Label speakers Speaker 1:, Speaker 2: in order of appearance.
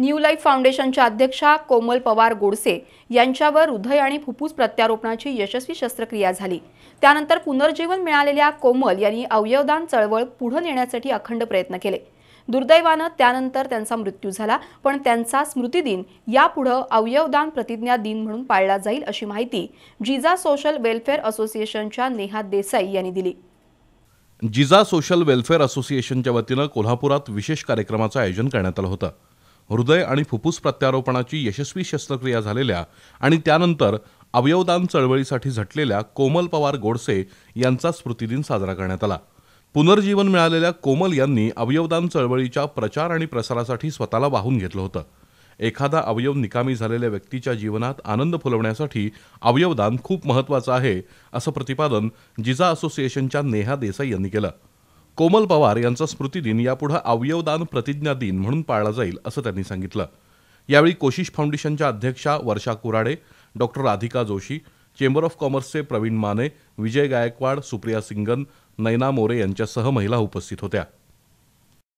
Speaker 1: new life फाउंडेशनच्या अध्यक्षा कोमल पवार गोडसे यांच्यावर हृदय आणि फुफ्फुस प्रत्यारोपणाची यशस्वी शस्त्रक्रिया झाली त्यानंतर पुनर्जीवन मिळालेल्या कोमल यांनी अवयवदान चळवळ पुढे नेण्यासाठी अखंड प्रयत्न केले दुर्दैवानं त्यानंतर त्यांचा मृत्यू झाला पण त्यांचा स्मृतिदिन यापुढं अवयवदान प्रतिज्ञा दिन म्हणून पाळला जाईल अशी माहिती जिजा सोशल वेलफेअर असोसिएशनच्या नेहा देसाई यांनी दिली
Speaker 2: जिजा सोशल वेलफेअर असोसिएशनच्या वतीनं कोल्हापुरात विशेष कार्यक्रमाचं आयोजन करण्यात आलं होतं हृदय आणि फुफ्फुस प्रत्यारोपणाची यशस्वी शस्त्रक्रिया झालेल्या आणि त्यानंतर अवयवदान चळवळीसाठी झटलेल्या कोमल पवार गोडसे यांचा स्मृतिदिन साजरा करण्यात आला पुनर्जीवन मिळालेल्या कोमल यांनी अवयवदान चळवळीच्या प्रचार आणि प्रसारासाठी स्वतःला वाहून घेतलं होतं एखादा अवयव निकामी झालेल्या व्यक्तीच्या जीवनात आनंद फुलवण्यासाठी अवयवदान खूप महत्त्वाचं आहे असं प्रतिपादन जिजा असोसिएशनच्या नेहा देसाई यांनी केलं कोमल पवार यांचा स्मृतिदिन यापुढे अवयवदान प्रतिज्ञा दिन म्हणून पाळला जाईल असं त्यांनी सांगितलं यावेळी कोशिश फाउंडेशनच्या अध्यक्षा Varsha Kurade doctor Radhika Joshi chamber of कॉमर्सचे प्रवीण माने विजय गायकवाड सुप्रिया सिंगन नैना मोरे यांच्यासह महिला उपस्थित होत्या